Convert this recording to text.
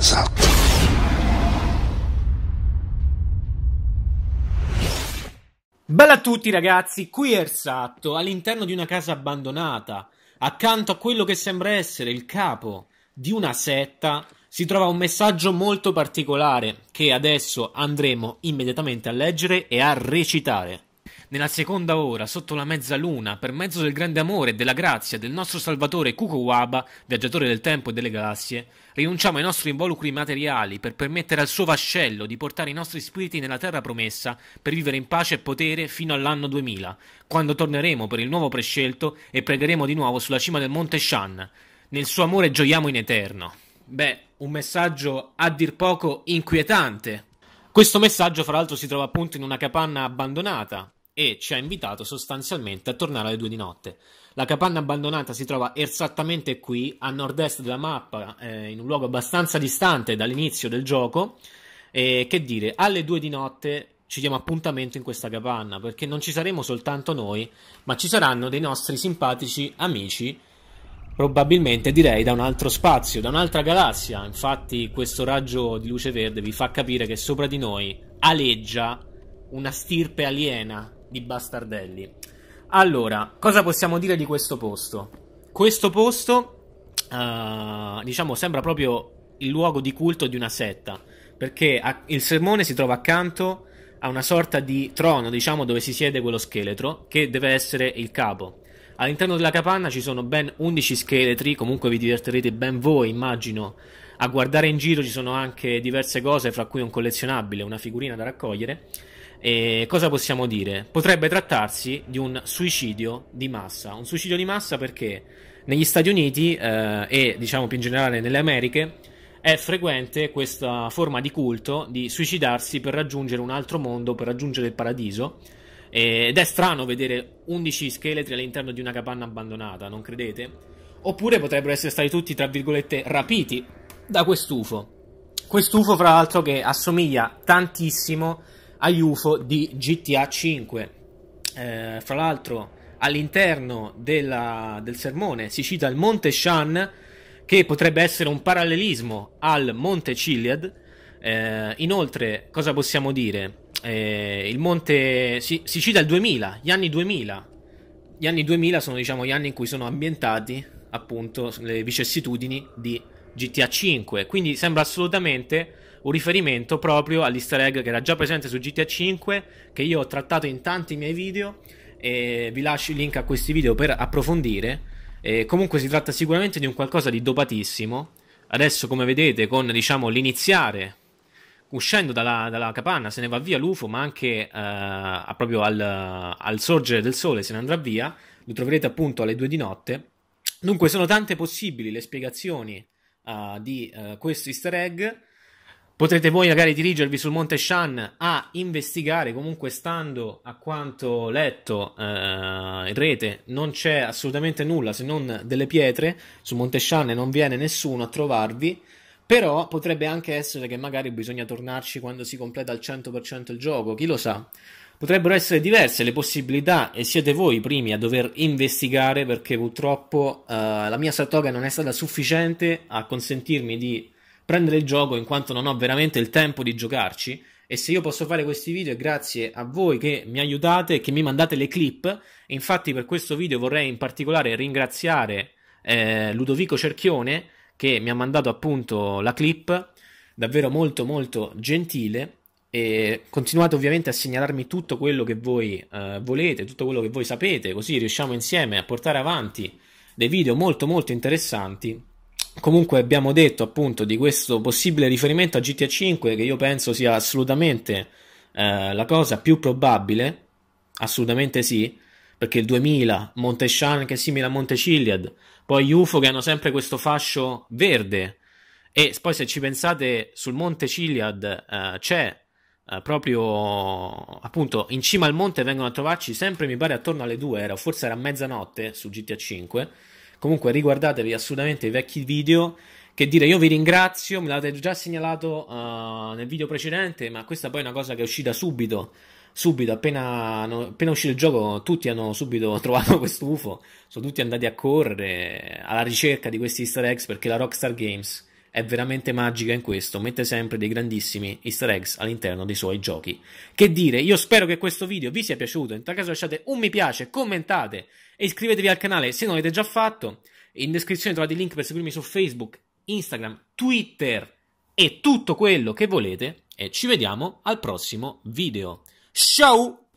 Esatto. Bella a tutti ragazzi, qui è Ersatto, all'interno di una casa abbandonata. Accanto a quello che sembra essere il capo di una setta si trova un messaggio molto particolare che adesso andremo immediatamente a leggere e a recitare nella seconda ora, sotto la mezzaluna, per mezzo del grande amore e della grazia del nostro Salvatore Kuko Waba, viaggiatore del tempo e delle galassie, rinunciamo ai nostri involucri materiali per permettere al suo vascello di portare i nostri spiriti nella terra promessa per vivere in pace e potere fino all'anno 2000, quando torneremo per il nuovo prescelto e pregheremo di nuovo sulla cima del Monte Shan. Nel suo amore gioiamo in eterno. Beh, un messaggio a dir poco inquietante. Questo messaggio, fra l'altro, si trova appunto in una capanna abbandonata, e ci ha invitato sostanzialmente a tornare alle due di notte. La capanna abbandonata si trova esattamente qui, a nord-est della mappa, eh, in un luogo abbastanza distante dall'inizio del gioco. E che dire, alle due di notte ci diamo appuntamento in questa capanna, perché non ci saremo soltanto noi, ma ci saranno dei nostri simpatici amici, probabilmente direi da un altro spazio, da un'altra galassia. Infatti questo raggio di luce verde vi fa capire che sopra di noi aleggia una stirpe aliena di Bastardelli. Allora, cosa possiamo dire di questo posto? Questo posto, uh, diciamo, sembra proprio il luogo di culto di una setta, perché a, il sermone si trova accanto a una sorta di trono, diciamo, dove si siede quello scheletro, che deve essere il capo. All'interno della capanna ci sono ben 11 scheletri, comunque vi divertirete ben voi, immagino. A guardare in giro ci sono anche diverse cose, fra cui un collezionabile, una figurina da raccogliere. E cosa possiamo dire? Potrebbe trattarsi di un suicidio di massa. Un suicidio di massa perché negli Stati Uniti eh, e diciamo più in generale nelle Americhe è frequente questa forma di culto di suicidarsi per raggiungere un altro mondo, per raggiungere il paradiso. Ed è strano vedere 11 scheletri all'interno di una capanna abbandonata, non credete? Oppure potrebbero essere stati tutti, tra virgolette, rapiti da quest'UFO. Quest'UFO, fra l'altro, che assomiglia tantissimo a UFO di GTA 5. Eh, fra l'altro, all'interno della, del sermone si cita il Monte Shan, che potrebbe essere un parallelismo al Monte Chiliad. Eh, inoltre, cosa possiamo dire? Eh, il monte si, si, cita il 2000, gli anni 2000. Gli anni 2000 sono diciamo gli anni in cui sono ambientati appunto le vicissitudini di GTA 5, quindi sembra assolutamente un riferimento proprio all'easter egg che era già presente su GTA 5, che io ho trattato in tanti miei video e vi lascio il link a questi video per approfondire. E comunque si tratta sicuramente di un qualcosa di dopatissimo. Adesso, come vedete, con diciamo, l'iniziare, uscendo dalla, dalla, capanna, se ne va via l'UFO, ma anche eh, proprio al, al, sorgere del sole se ne andrà via. Lo troverete appunto alle 2 di notte. Dunque, sono tante possibili le spiegazioni uh, di uh, questo easter egg. Potrete voi magari dirigervi sul Monte Shan a investigare, comunque stando a quanto letto eh, in rete non c'è assolutamente nulla se non delle pietre, su Monte Shan non viene nessuno a trovarvi, però potrebbe anche essere che magari bisogna tornarci quando si completa al 100% il gioco, chi lo sa. Potrebbero essere diverse le possibilità e siete voi i primi a dover investigare perché purtroppo eh, la mia sartoga non è stata sufficiente a consentirmi di prendere il gioco in quanto non ho veramente il tempo di giocarci e se io posso fare questi video è grazie a voi che mi aiutate e che mi mandate le clip. Infatti per questo video vorrei in particolare ringraziare eh, Ludovico Cerchione che mi ha mandato appunto la clip, davvero molto molto gentile e continuate ovviamente a segnalarmi tutto quello che voi eh, volete, tutto quello che voi sapete, così riusciamo insieme a portare avanti dei video molto molto interessanti comunque abbiamo detto appunto di questo possibile riferimento a GTA 5 che io penso sia assolutamente eh, la cosa più probabile, assolutamente sì, perché il 2000, Monteshan che è simile a Monteciliad, poi UFO che hanno sempre questo fascio verde e poi se ci pensate sul Monte Ciliad eh, c'è eh, proprio appunto in cima al monte vengono a trovarci sempre mi pare attorno alle 2 era, forse era mezzanotte su GTA 5 Comunque riguardatevi assolutamente i vecchi video. Che dire, io vi ringrazio, me l'avete già segnalato uh, nel video precedente, ma questa poi è una cosa che è uscita subito. Subito, appena, no, appena uscito il gioco, tutti hanno subito trovato questo UFO. Sono tutti andati a correre alla ricerca di questi Easter eggs perché la Rockstar Games è veramente magica in questo, mette sempre dei grandissimi easter eggs all'interno dei suoi giochi. Che dire, io spero che questo video vi sia piaciuto, in tal caso lasciate un mi piace, commentate e iscrivetevi al canale se non l'avete già fatto. In descrizione trovate i link per seguirmi su Facebook, Instagram, Twitter e tutto quello che volete e ci vediamo al prossimo video. Ciao!